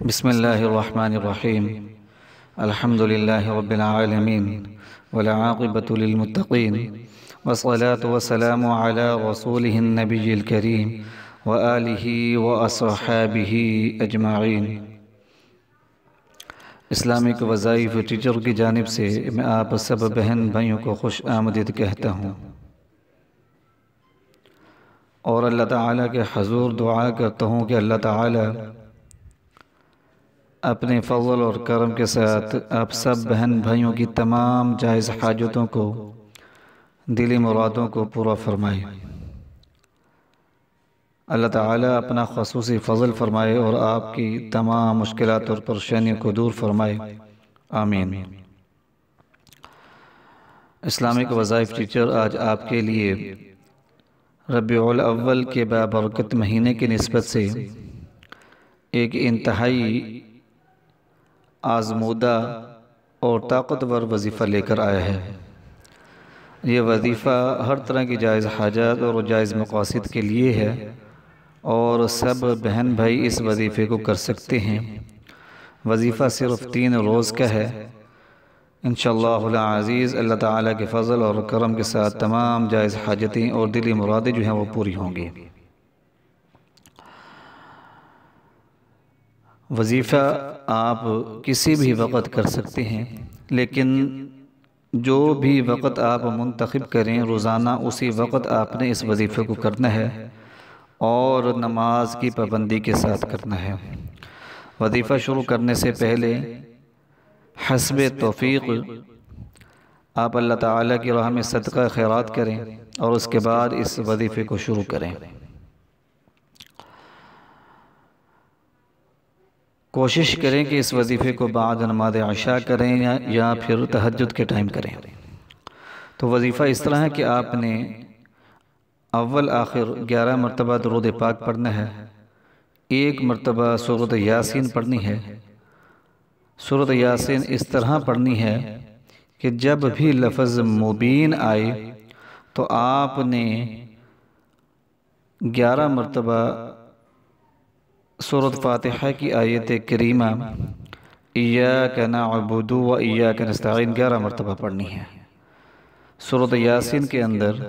बसमीम अलहमदिल्लाबीआलमीन वलाबतमतिन वसलात वसलाम रसूल नबीकरीम व आलि व असहाबी अजमाइन इस्लामिक वज़ाइफ टीचर की जानब से मैं आप सब बहन भाइयों को खुश आमदीद कहता हूँ और अल्लाह ताला के हजूर दुआ करता हूँ कि अल्लाह ताला अपने फजल और करम के साथ आप सब बहन भाइयों की तमाम जायज़ हाजतों को दिली मुरादों को पूरा फरमाए अल्लाह ताला अपना खसूसी फजल फरमाए और आपकी तमाम मुश्किल और परेशानियों को दूर फरमाए आमीन इस्लामिक वज़ाइफ टीचर आज आपके लिए रबील अव्वल के बाबरकत महीने की नस्बत से एक इंतहाई आजमूदा और ताकतवर वजीफ़ा लेकर आया है ये वजीफ़ा हर तरह की जायज़ हाजत और जायज़ मकासद के लिए है और सब बहन भाई इस वजीफ़े को कर सकते हैं वजीफ़ा सिर्फ तीन रोज़ का है इन शज़ीज़ अल्लाह ताली के और करम के साथ तमाम जायज़ हाजतें और दिली मुरादें जो हैं वो पूरी होंगी वजीफ़ा आप किसी भी वक़्त कर सकते हैं लेकिन जो भी वक़्त आप मंतखब करें रोज़ाना उसी वक़्त आपने इस वजीफ़े को करना है और नमाज की पाबंदी के साथ करना है वजीफ़ा शुरू करने से पहले हसब तोफ़ीक आप अल्लाह ताला की राह में सदका खैरात करें और उसके बाद इस वजीफ़े को शुरू करें कोशिश करें कि इस वजीफ़े को बाद नमाज आशा करें या, या फिर तहजद के टाइम करें तो वजीफ़ा इस तरह है कि आपने अव्वल आखिर ग्यारह मरतबा दरुद पाक पढ़ना है एक मरतबा सूरत यासीन पढ़नी है सूरत यासीन इस तरह पढ़नी है कि जब भी लफज मुबीन आए तो आपने ग्यारह मरतबा सूरत फातिहा की आयत करीमा या कना अबूदू व या नस्ताइन ग्यारह मरतबा पढ़नी है सूरत यासिन के अंदर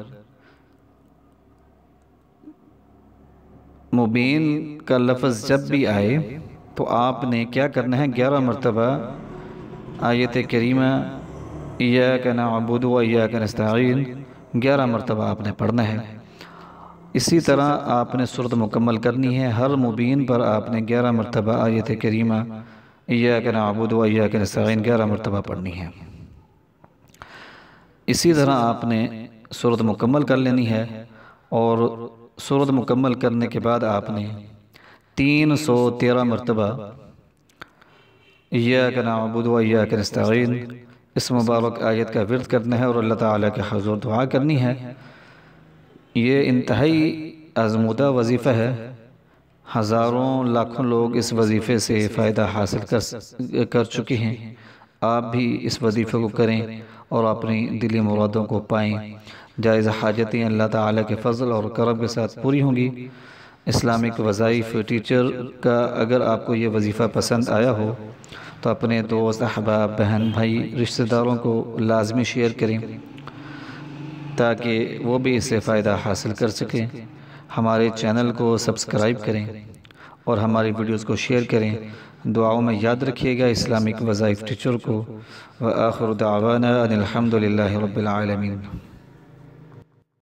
मुबीन का लफ्ज़ जब भी आए तो आपने क्या करना है ग्यारह मरतबा आयत करीमा या कना अबूदू व या कनस्तान ग्यारह मरतबा आपने पढ़ना है इसी तरह आपने सूरत मुकम्मल करनी है हर मुबीन पर आपने ग्यारह मरतबा आयत करीमा या के नाबुद या के नसैन ग्यारह मरतबा पढ़नी है इसी तरह आपने सूरत मुकम्मल कर लेनी है और सूरत मुकम्मल करने के बाद आपने तीन सौ तेरह मरतबा या के नाबुद या के नसैन इस मुबारक आयत का वर्द करना है और अल्लाह ताला के हजूर दुआ करनी है ये इंतहाई आजमदा वजीफ़ा है हज़ारों लाखों लोग इस वजीफ़े से फ़ायदा हासिल कर कर चुके हैं आप भी इस वजीफ़े को करें और अपनी दिली मुरादों को पाएँ जायज़ हाजतें अल्लाह ताला के फजल और करम के साथ पूरी होंगी इस्लामिक वज़ाइफ टीचर का अगर आपको ये वजीफ़ा पसंद आया हो तो अपने दोस्त अहबाब बहन भाई रिश्तेदारों को लाजमी शेयर करें ताकि वो भी इससे फ़ायदा हासिल कर सकें हमारे चैनल को सब्सक्राइब करें और हमारी वीडियोस को शेयर करें दुआओं में याद रखिएगा इस्लामिक वज़ाइफ टीचर को व आखिर दावाना